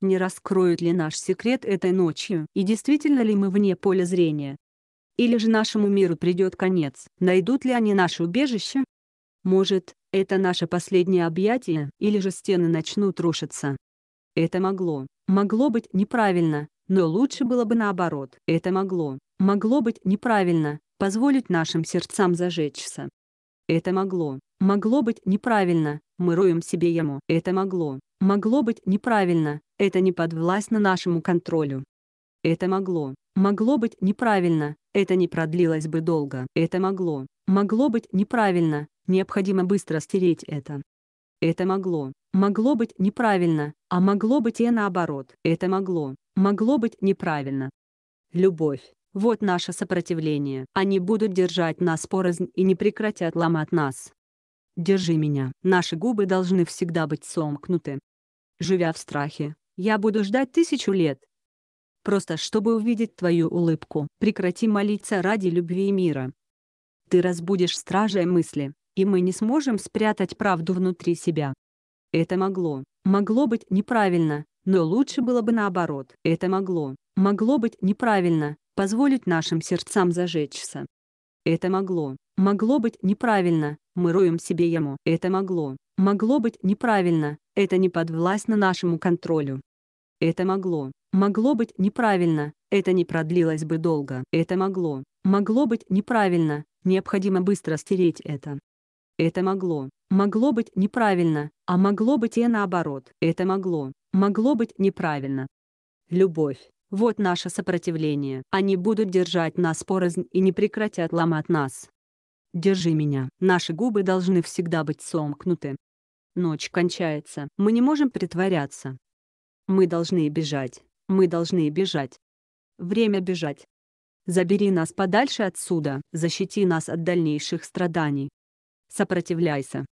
не раскроют ли наш секрет этой ночью и действительно ли мы вне поля зрения. Или же нашему миру придет конец, найдут ли они наше убежище? Может, это наше последнее объятие, или же стены начнут рушиться. Это могло, могло быть неправильно, но лучше было бы наоборот. Это могло, могло быть неправильно, позволить нашим сердцам зажечься. Это могло, могло быть неправильно, мы роем себе яму. Это могло, могло быть неправильно, это не подвластно нашему контролю. Это могло, могло быть неправильно, это не продлилось бы долго. Это могло, могло быть неправильно, необходимо быстро стереть это. Это могло, могло быть неправильно, а могло быть и наоборот. Это могло, могло быть неправильно. Любовь. Вот наше сопротивление. Они будут держать нас порознь и не прекратят ломать нас. Держи меня. Наши губы должны всегда быть сомкнуты живя в страхе. Я буду ждать тысячу лет. Просто чтобы увидеть твою улыбку. Прекрати молиться ради любви и мира. Ты разбудишь стражей мысли, и мы не сможем спрятать правду внутри себя. Это могло, могло быть неправильно, но лучше было бы наоборот. Это могло, могло быть неправильно, позволить нашим сердцам зажечься. Это могло, могло быть неправильно, мы роем себе яму. Это могло, могло быть неправильно, это не подвластно нашему контролю. Это могло, могло быть неправильно, это не продлилось бы долго. Это могло, могло быть неправильно, необходимо быстро стереть это. Это могло, могло быть неправильно, а могло быть и наоборот. Это могло, могло быть неправильно. Любовь. Вот наше сопротивление. Они будут держать нас порознь и не прекратят ломать нас. Держи меня. Наши губы должны всегда быть сомкнуты. Ночь кончается. Мы не можем притворяться. Мы должны бежать. Мы должны бежать. Время бежать. Забери нас подальше отсюда, защити нас от дальнейших страданий. Сопротивляйся.